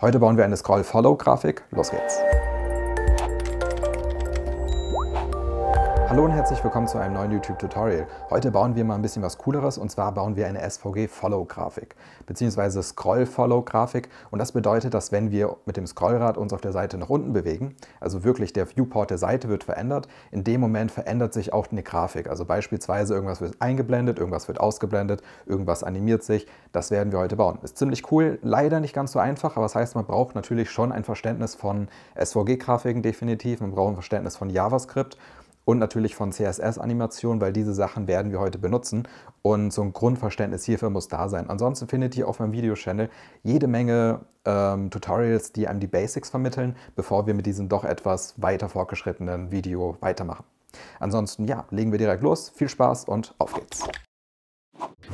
Heute bauen wir eine Scroll-Follow-Grafik. Los geht's! Hallo und herzlich willkommen zu einem neuen YouTube-Tutorial. Heute bauen wir mal ein bisschen was Cooleres und zwar bauen wir eine SVG-Follow-Grafik bzw. Scroll-Follow-Grafik und das bedeutet, dass wenn wir mit dem Scrollrad uns auf der Seite nach unten bewegen, also wirklich der Viewport der Seite wird verändert, in dem Moment verändert sich auch eine Grafik. Also beispielsweise irgendwas wird eingeblendet, irgendwas wird ausgeblendet, irgendwas animiert sich. Das werden wir heute bauen. Ist ziemlich cool, leider nicht ganz so einfach, aber das heißt, man braucht natürlich schon ein Verständnis von SVG-Grafiken definitiv, man braucht ein Verständnis von JavaScript und natürlich von CSS-Animationen, weil diese Sachen werden wir heute benutzen und so ein Grundverständnis hierfür muss da sein. Ansonsten findet ihr auf meinem Video-Channel jede Menge ähm, Tutorials, die einem die Basics vermitteln, bevor wir mit diesem doch etwas weiter fortgeschrittenen Video weitermachen. Ansonsten, ja, legen wir direkt los. Viel Spaß und auf geht's!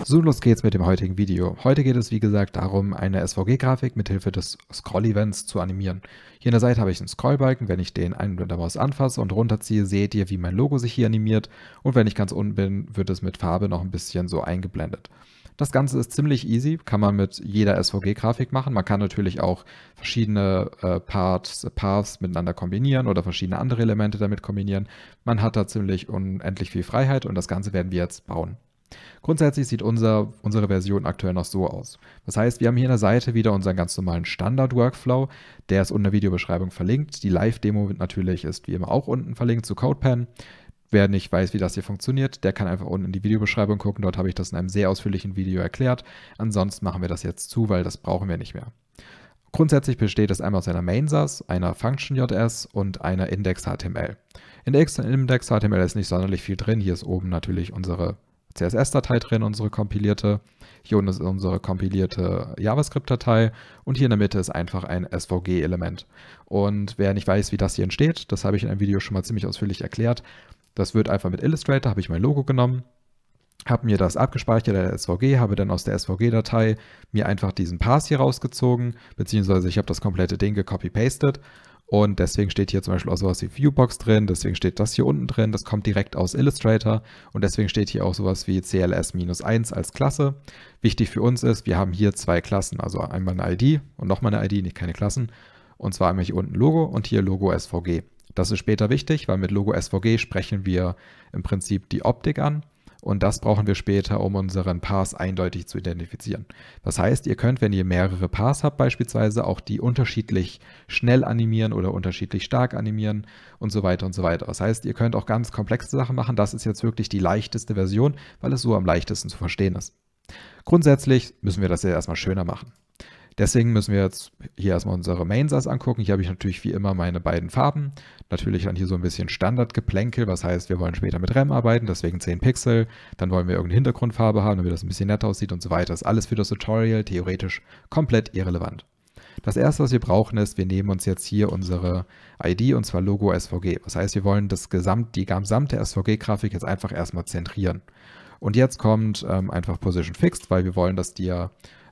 So, los geht's mit dem heutigen Video. Heute geht es, wie gesagt, darum, eine SVG-Grafik mithilfe des Scroll-Events zu animieren. Hier in der Seite habe ich einen Scrollbalken. Wenn ich den ein- oder Maus anfasse und runterziehe, seht ihr, wie mein Logo sich hier animiert. Und wenn ich ganz unten bin, wird es mit Farbe noch ein bisschen so eingeblendet. Das Ganze ist ziemlich easy, kann man mit jeder SVG-Grafik machen. Man kann natürlich auch verschiedene äh, Parts, Paths miteinander kombinieren oder verschiedene andere Elemente damit kombinieren. Man hat da ziemlich unendlich viel Freiheit und das Ganze werden wir jetzt bauen. Grundsätzlich sieht unser, unsere Version aktuell noch so aus. Das heißt, wir haben hier in der Seite wieder unseren ganz normalen Standard-Workflow. Der ist unten der Videobeschreibung verlinkt. Die Live-Demo natürlich ist wie immer auch unten verlinkt zu CodePen. Wer nicht weiß, wie das hier funktioniert, der kann einfach unten in die Videobeschreibung gucken. Dort habe ich das in einem sehr ausführlichen Video erklärt. Ansonsten machen wir das jetzt zu, weil das brauchen wir nicht mehr. Grundsätzlich besteht es einmal aus einer Main-SAS, einer Function.js und einer Index.html. In der Index.html ist nicht sonderlich viel drin. Hier ist oben natürlich unsere CSS-Datei drin, unsere kompilierte. Hier unten ist unsere kompilierte JavaScript-Datei und hier in der Mitte ist einfach ein SVG-Element. Und wer nicht weiß, wie das hier entsteht, das habe ich in einem Video schon mal ziemlich ausführlich erklärt. Das wird einfach mit Illustrator, habe ich mein Logo genommen, habe mir das abgespeichert der SVG, habe dann aus der SVG-Datei mir einfach diesen Pass hier rausgezogen, beziehungsweise ich habe das komplette Ding gecopy-pastet und deswegen steht hier zum Beispiel auch sowas wie Viewbox drin, deswegen steht das hier unten drin, das kommt direkt aus Illustrator und deswegen steht hier auch sowas wie CLS-1 als Klasse. Wichtig für uns ist, wir haben hier zwei Klassen, also einmal eine ID und nochmal eine ID, nicht keine Klassen. Und zwar einmal hier unten Logo und hier Logo SVG. Das ist später wichtig, weil mit Logo SVG sprechen wir im Prinzip die Optik an und das brauchen wir später, um unseren Pass eindeutig zu identifizieren. Das heißt, ihr könnt, wenn ihr mehrere Pass habt beispielsweise, auch die unterschiedlich schnell animieren oder unterschiedlich stark animieren und so weiter und so weiter. Das heißt, ihr könnt auch ganz komplexe Sachen machen. Das ist jetzt wirklich die leichteste Version, weil es so am leichtesten zu verstehen ist. Grundsätzlich müssen wir das ja erstmal schöner machen. Deswegen müssen wir jetzt hier erstmal unsere Main-SAS angucken. Hier habe ich natürlich wie immer meine beiden Farben. Natürlich dann hier so ein bisschen Standardgeplänkel, was heißt, wir wollen später mit RAM arbeiten, deswegen 10 Pixel. Dann wollen wir irgendeine Hintergrundfarbe haben, damit das ein bisschen nett aussieht und so weiter. Das ist alles für das Tutorial theoretisch komplett irrelevant. Das erste, was wir brauchen, ist, wir nehmen uns jetzt hier unsere ID und zwar Logo SVG. Das heißt, wir wollen das gesamt, die gesamte SVG-Grafik jetzt einfach erstmal zentrieren. Und jetzt kommt ähm, einfach Position Fixed, weil wir wollen, dass dir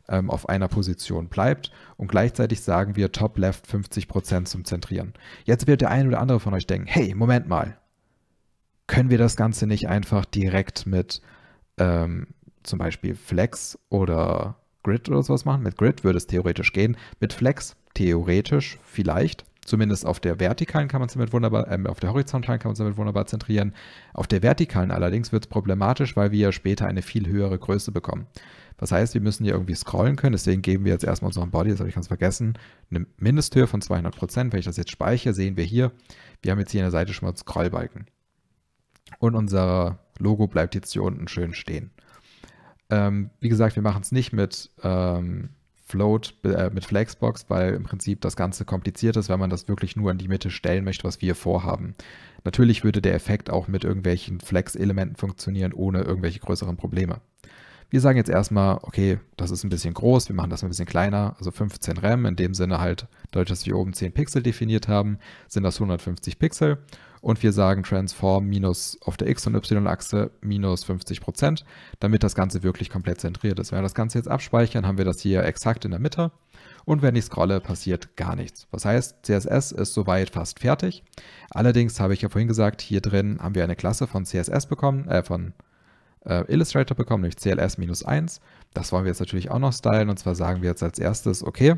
ähm, auf einer Position bleibt und gleichzeitig sagen wir Top Left 50% zum Zentrieren. Jetzt wird der ein oder andere von euch denken, hey, Moment mal, können wir das Ganze nicht einfach direkt mit ähm, zum Beispiel Flex oder Grid oder sowas machen? Mit Grid würde es theoretisch gehen, mit Flex theoretisch vielleicht Zumindest auf der vertikalen kann man es damit wunderbar, ähm, auf der horizontalen kann man es damit wunderbar zentrieren. Auf der vertikalen allerdings wird es problematisch, weil wir ja später eine viel höhere Größe bekommen. Das heißt, wir müssen hier irgendwie scrollen können. Deswegen geben wir jetzt erstmal unserem Body, das habe ich ganz vergessen, eine Mindesthöhe von 200%. Prozent. Wenn ich das jetzt speichere, sehen wir hier, wir haben jetzt hier an der Seite schon mal Scrollbalken. Und unser Logo bleibt jetzt hier unten schön stehen. Ähm, wie gesagt, wir machen es nicht mit... Ähm, Float äh, mit Flexbox, weil im Prinzip das Ganze kompliziert ist, wenn man das wirklich nur in die Mitte stellen möchte, was wir vorhaben. Natürlich würde der Effekt auch mit irgendwelchen Flex-Elementen funktionieren, ohne irgendwelche größeren Probleme. Wir sagen jetzt erstmal, okay, das ist ein bisschen groß, wir machen das ein bisschen kleiner, also 15 RAM, in dem Sinne halt, dadurch, dass wir oben 10 Pixel definiert haben, sind das 150 Pixel und wir sagen Transform minus auf der X- und Y-Achse minus 50%, damit das Ganze wirklich komplett zentriert ist. Wenn wir das Ganze jetzt abspeichern, haben wir das hier exakt in der Mitte und wenn ich scrolle, passiert gar nichts. Was heißt, CSS ist soweit fast fertig. Allerdings habe ich ja vorhin gesagt, hier drin haben wir eine Klasse von CSS bekommen, äh, von äh, Illustrator bekommen, nämlich CLS-1. Das wollen wir jetzt natürlich auch noch stylen und zwar sagen wir jetzt als erstes, okay,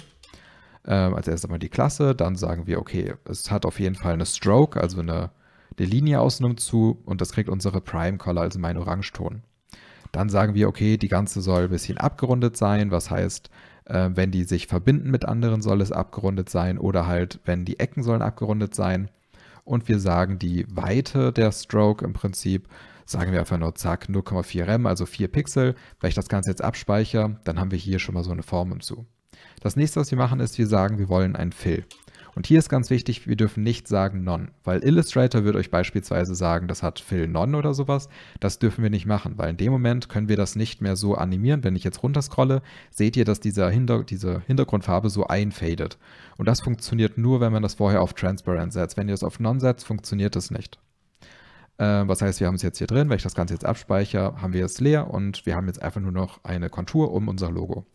ähm, als erstes einmal die Klasse, dann sagen wir, okay, es hat auf jeden Fall eine Stroke, also eine, eine Linie außen und zu und das kriegt unsere Prime Color, also mein Orangeton. Dann sagen wir, okay, die ganze soll ein bisschen abgerundet sein, was heißt, äh, wenn die sich verbinden mit anderen, soll es abgerundet sein oder halt, wenn die Ecken sollen abgerundet sein. Und wir sagen die Weite der Stroke im Prinzip, sagen wir einfach nur zack, 0,4 Rem, also 4 Pixel. Wenn ich das Ganze jetzt abspeichere, dann haben wir hier schon mal so eine Form im Zoom. Das nächste, was wir machen, ist, wir sagen, wir wollen ein Fill. Und hier ist ganz wichtig, wir dürfen nicht sagen None, weil Illustrator wird euch beispielsweise sagen, das hat Fill None oder sowas. Das dürfen wir nicht machen, weil in dem Moment können wir das nicht mehr so animieren. Wenn ich jetzt runterscrolle, seht ihr, dass dieser Hinter diese Hintergrundfarbe so einfadet. Und das funktioniert nur, wenn man das vorher auf Transparent setzt. Wenn ihr das auf None setzt, funktioniert das nicht. Äh, was heißt, wir haben es jetzt hier drin, wenn ich das Ganze jetzt abspeichere, haben wir es leer und wir haben jetzt einfach nur noch eine Kontur um unser Logo.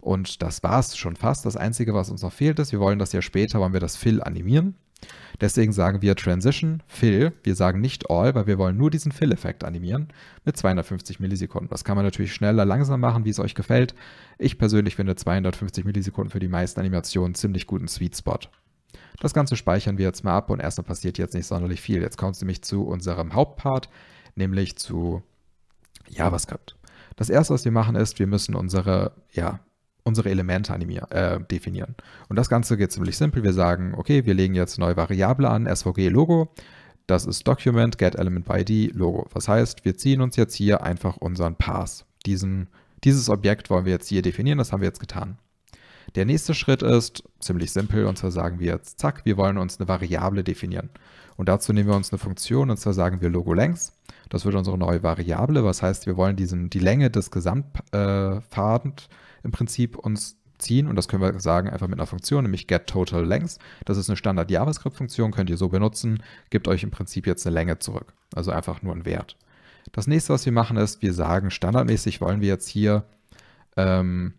Und das war es schon fast. Das Einzige, was uns noch fehlt, ist, wir wollen das ja später, wollen wir das Fill animieren. Deswegen sagen wir Transition, Fill. Wir sagen nicht All, weil wir wollen nur diesen Fill-Effekt animieren mit 250 Millisekunden. Das kann man natürlich schneller, langsam machen, wie es euch gefällt. Ich persönlich finde 250 Millisekunden für die meisten Animationen ziemlich guten Sweet Spot. Das Ganze speichern wir jetzt mal ab und erstmal passiert jetzt nicht sonderlich viel. Jetzt kommt es nämlich zu unserem Hauptpart, nämlich zu JavaScript. Das erste, was wir machen, ist, wir müssen unsere ja, unsere Elemente animieren, äh, definieren. Und das Ganze geht ziemlich simpel. Wir sagen, okay, wir legen jetzt neue Variable an, SVG Logo. Das ist Document Get Element by ID Logo. Was heißt, wir ziehen uns jetzt hier einfach unseren Pass. Diesen, dieses Objekt wollen wir jetzt hier definieren, das haben wir jetzt getan. Der nächste Schritt ist ziemlich simpel und zwar sagen wir jetzt, zack, wir wollen uns eine Variable definieren. Und dazu nehmen wir uns eine Funktion und zwar sagen wir Logo Length. Das wird unsere neue Variable. Was heißt, wir wollen diesen, die Länge des Gesamtfadens äh, im Prinzip uns ziehen und das können wir sagen einfach mit einer Funktion, nämlich getTotalLength. Das ist eine Standard JavaScript-Funktion, könnt ihr so benutzen, gibt euch im Prinzip jetzt eine Länge zurück, also einfach nur einen Wert. Das nächste, was wir machen, ist, wir sagen, standardmäßig wollen wir jetzt hier ähm,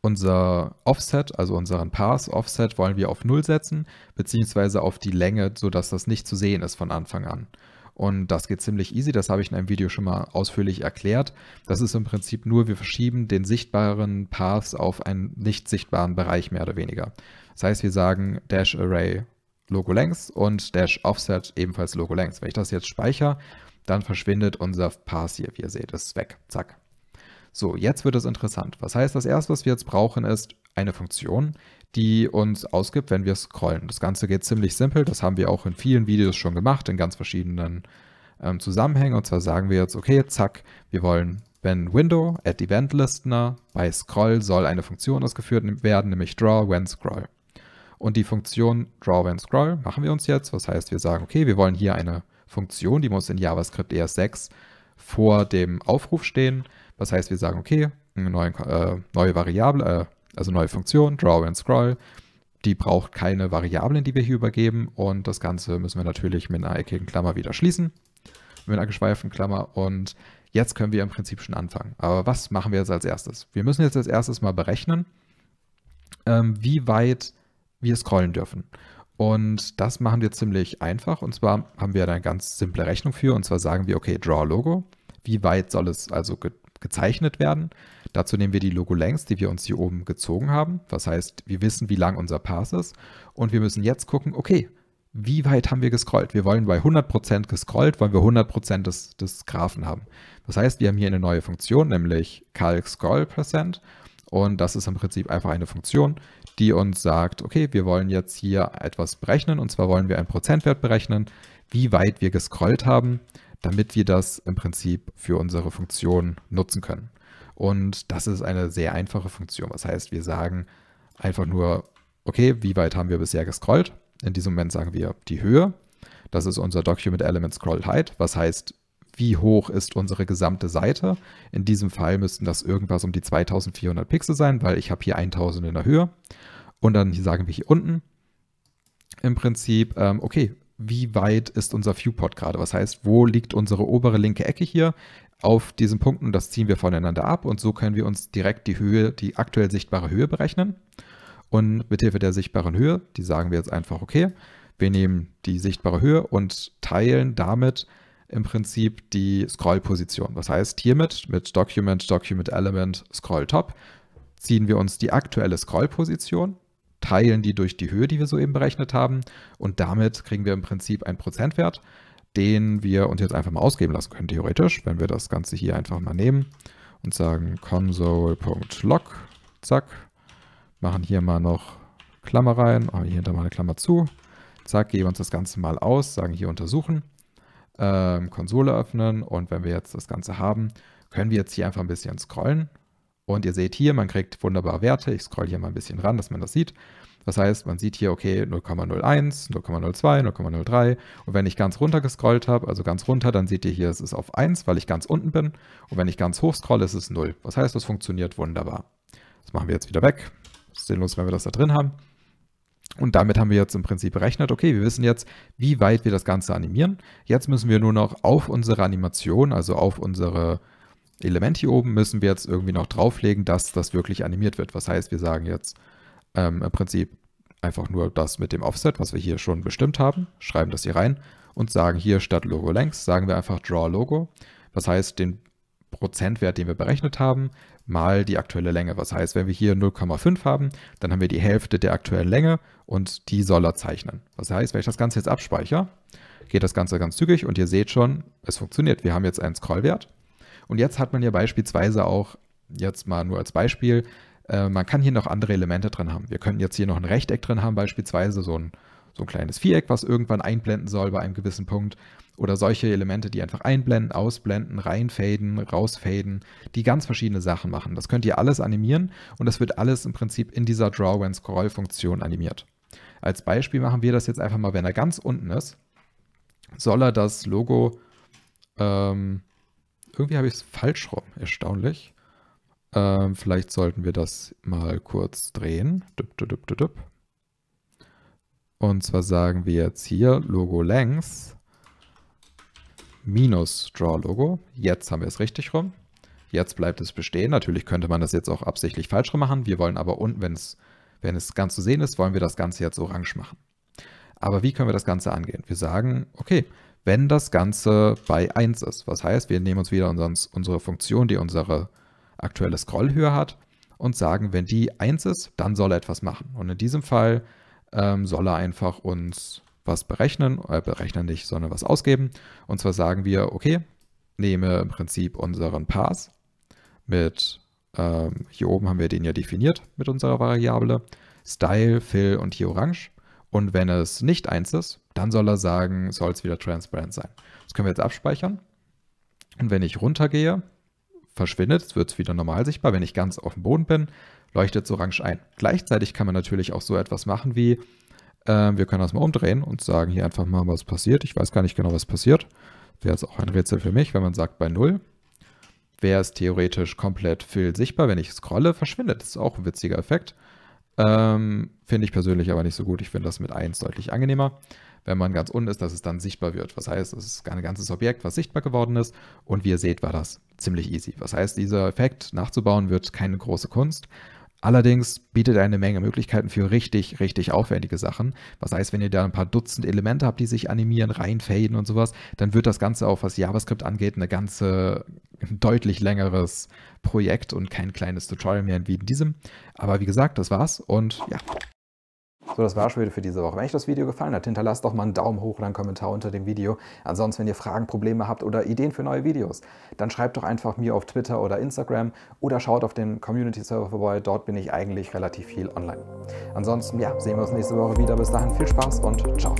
unser Offset, also unseren Pass Offset, wollen wir auf 0 setzen, beziehungsweise auf die Länge, sodass das nicht zu sehen ist von Anfang an. Und das geht ziemlich easy. Das habe ich in einem Video schon mal ausführlich erklärt. Das ist im Prinzip nur, wir verschieben den sichtbaren Path auf einen nicht sichtbaren Bereich mehr oder weniger. Das heißt, wir sagen Dash Array Logo Length und Dash Offset ebenfalls Logo Length. Wenn ich das jetzt speichere, dann verschwindet unser Path hier, wie ihr seht, ist weg. Zack. So, jetzt wird es interessant. Was heißt, das erste, was wir jetzt brauchen, ist eine Funktion, die uns ausgibt, wenn wir scrollen. Das Ganze geht ziemlich simpel. Das haben wir auch in vielen Videos schon gemacht, in ganz verschiedenen ähm, Zusammenhängen. Und zwar sagen wir jetzt, okay, zack, wir wollen, wenn Window at Event Listener bei Scroll soll eine Funktion ausgeführt werden, nämlich Draw when Scroll. Und die Funktion Draw when Scroll machen wir uns jetzt. Was heißt, wir sagen, okay, wir wollen hier eine Funktion, die muss in JavaScript ES6 vor dem Aufruf stehen. Das heißt, wir sagen, okay, eine neue, äh, neue Variable, äh, also neue Funktion, Draw and Scroll, die braucht keine Variablen, die wir hier übergeben und das Ganze müssen wir natürlich mit einer eckigen Klammer wieder schließen, mit einer geschweiften Klammer und jetzt können wir im Prinzip schon anfangen. Aber was machen wir jetzt als erstes? Wir müssen jetzt als erstes mal berechnen, ähm, wie weit wir scrollen dürfen. Und das machen wir ziemlich einfach. Und zwar haben wir da eine ganz simple Rechnung für. Und zwar sagen wir, okay, Draw Logo. Wie weit soll es also gezeichnet werden. Dazu nehmen wir die Logo-Lengths, die wir uns hier oben gezogen haben. Das heißt, wir wissen, wie lang unser Pass ist. Und wir müssen jetzt gucken, okay, wie weit haben wir gescrollt? Wir wollen bei 100% gescrollt, wollen wir 100% des, des Graphen haben. Das heißt, wir haben hier eine neue Funktion, nämlich Calc Scroll Percent. Und das ist im Prinzip einfach eine Funktion, die uns sagt, okay, wir wollen jetzt hier etwas berechnen. Und zwar wollen wir einen Prozentwert berechnen, wie weit wir gescrollt haben damit wir das im Prinzip für unsere Funktion nutzen können. Und das ist eine sehr einfache Funktion. Das heißt, wir sagen einfach nur, okay, wie weit haben wir bisher gescrollt? In diesem Moment sagen wir die Höhe. Das ist unser Document Element Scroll Height, was heißt, wie hoch ist unsere gesamte Seite. In diesem Fall müssten das irgendwas um die 2400 Pixel sein, weil ich habe hier 1000 in der Höhe. Und dann sagen wir hier unten im Prinzip, ähm, okay, wie weit ist unser Viewport gerade? Was heißt, wo liegt unsere obere linke Ecke hier auf diesen Punkten? Das ziehen wir voneinander ab und so können wir uns direkt die Höhe, die aktuell sichtbare Höhe berechnen. Und mithilfe der sichtbaren Höhe, die sagen wir jetzt einfach, okay, wir nehmen die sichtbare Höhe und teilen damit im Prinzip die Scrollposition. Was heißt, hiermit mit Document, Document Element, Scroll Top ziehen wir uns die aktuelle Scrollposition teilen die durch die Höhe, die wir soeben berechnet haben. Und damit kriegen wir im Prinzip einen Prozentwert, den wir uns jetzt einfach mal ausgeben lassen können, theoretisch, wenn wir das Ganze hier einfach mal nehmen und sagen console.log, zack, machen hier mal noch Klammer rein, hier hinter mal eine Klammer zu, zack, geben uns das Ganze mal aus, sagen hier untersuchen, ähm, Konsole öffnen und wenn wir jetzt das Ganze haben, können wir jetzt hier einfach ein bisschen scrollen und ihr seht hier, man kriegt wunderbar Werte. Ich scroll hier mal ein bisschen ran, dass man das sieht. Das heißt, man sieht hier, okay, 0,01, 0,02, 0,03. Und wenn ich ganz runter gescrollt habe, also ganz runter, dann seht ihr hier, es ist auf 1, weil ich ganz unten bin. Und wenn ich ganz hoch scrolle, ist es 0. Das heißt, das funktioniert wunderbar. Das machen wir jetzt wieder weg. Das ist sinnlos, wenn wir das da drin haben. Und damit haben wir jetzt im Prinzip berechnet, okay, wir wissen jetzt, wie weit wir das Ganze animieren. Jetzt müssen wir nur noch auf unsere Animation, also auf unsere Element hier oben müssen wir jetzt irgendwie noch drauflegen, dass das wirklich animiert wird. Was heißt, wir sagen jetzt ähm, im Prinzip einfach nur das mit dem Offset, was wir hier schon bestimmt haben, schreiben das hier rein und sagen hier statt Logo Length, sagen wir einfach Draw Logo. Was heißt, den Prozentwert, den wir berechnet haben, mal die aktuelle Länge. Was heißt, wenn wir hier 0,5 haben, dann haben wir die Hälfte der aktuellen Länge und die soll er zeichnen. Was heißt, wenn ich das Ganze jetzt abspeichere, geht das Ganze ganz zügig und ihr seht schon, es funktioniert. Wir haben jetzt einen Scrollwert und jetzt hat man ja beispielsweise auch, jetzt mal nur als Beispiel, äh, man kann hier noch andere Elemente drin haben. Wir können jetzt hier noch ein Rechteck drin haben, beispielsweise so ein, so ein kleines Viereck, was irgendwann einblenden soll bei einem gewissen Punkt. Oder solche Elemente, die einfach einblenden, ausblenden, reinfaden, rausfaden, die ganz verschiedene Sachen machen. Das könnt ihr alles animieren und das wird alles im Prinzip in dieser Draw When Scroll Funktion animiert. Als Beispiel machen wir das jetzt einfach mal, wenn er ganz unten ist, soll er das Logo ähm, irgendwie habe ich es falsch rum, erstaunlich. Ähm, vielleicht sollten wir das mal kurz drehen. Und zwar sagen wir jetzt hier Logo Length minus Draw Logo. Jetzt haben wir es richtig rum. Jetzt bleibt es bestehen. Natürlich könnte man das jetzt auch absichtlich falsch rum machen. Wir wollen aber unten, wenn es, wenn es ganz zu sehen ist, wollen wir das Ganze jetzt orange machen. Aber wie können wir das Ganze angehen? Wir sagen, okay, wenn das Ganze bei 1 ist. Was heißt, wir nehmen uns wieder unsere Funktion, die unsere aktuelle Scrollhöhe hat, und sagen, wenn die 1 ist, dann soll er etwas machen. Und in diesem Fall ähm, soll er einfach uns was berechnen, äh, berechnen nicht, sondern was ausgeben. Und zwar sagen wir, okay, nehme im Prinzip unseren Pass mit, ähm, hier oben haben wir den ja definiert mit unserer Variable, Style, Fill und hier Orange. Und wenn es nicht 1 ist, dann soll er sagen, soll es wieder transparent sein. Das können wir jetzt abspeichern. Und wenn ich runtergehe, verschwindet, wird es wieder normal sichtbar. Wenn ich ganz auf dem Boden bin, leuchtet es orange ein. Gleichzeitig kann man natürlich auch so etwas machen wie, äh, wir können das mal umdrehen und sagen hier einfach mal, was passiert. Ich weiß gar nicht genau, was passiert. Wäre jetzt auch ein Rätsel für mich, wenn man sagt bei 0, wäre es theoretisch komplett viel sichtbar. Wenn ich scrolle, verschwindet. Das ist auch ein witziger Effekt. Ähm, finde ich persönlich aber nicht so gut. Ich finde das mit 1 deutlich angenehmer. Wenn man ganz unten ist, dass es dann sichtbar wird. Was heißt, es ist ein ganzes Objekt, was sichtbar geworden ist. Und wie ihr seht, war das ziemlich easy. Was heißt, dieser Effekt nachzubauen wird keine große Kunst. Allerdings bietet er eine Menge Möglichkeiten für richtig, richtig aufwendige Sachen. Was heißt, wenn ihr da ein paar Dutzend Elemente habt, die sich animieren, reinfaden und sowas, dann wird das Ganze auch, was JavaScript angeht, eine ganze deutlich längeres Projekt und kein kleines Tutorial mehr wie in diesem. Aber wie gesagt, das war's und ja. So, das war's schon wieder für diese Woche. Wenn euch das Video gefallen hat, hinterlasst doch mal einen Daumen hoch oder einen Kommentar unter dem Video. Ansonsten, wenn ihr Fragen, Probleme habt oder Ideen für neue Videos, dann schreibt doch einfach mir auf Twitter oder Instagram oder schaut auf den Community-Server vorbei. Dort bin ich eigentlich relativ viel online. Ansonsten, ja, sehen wir uns nächste Woche wieder. Bis dahin, viel Spaß und ciao.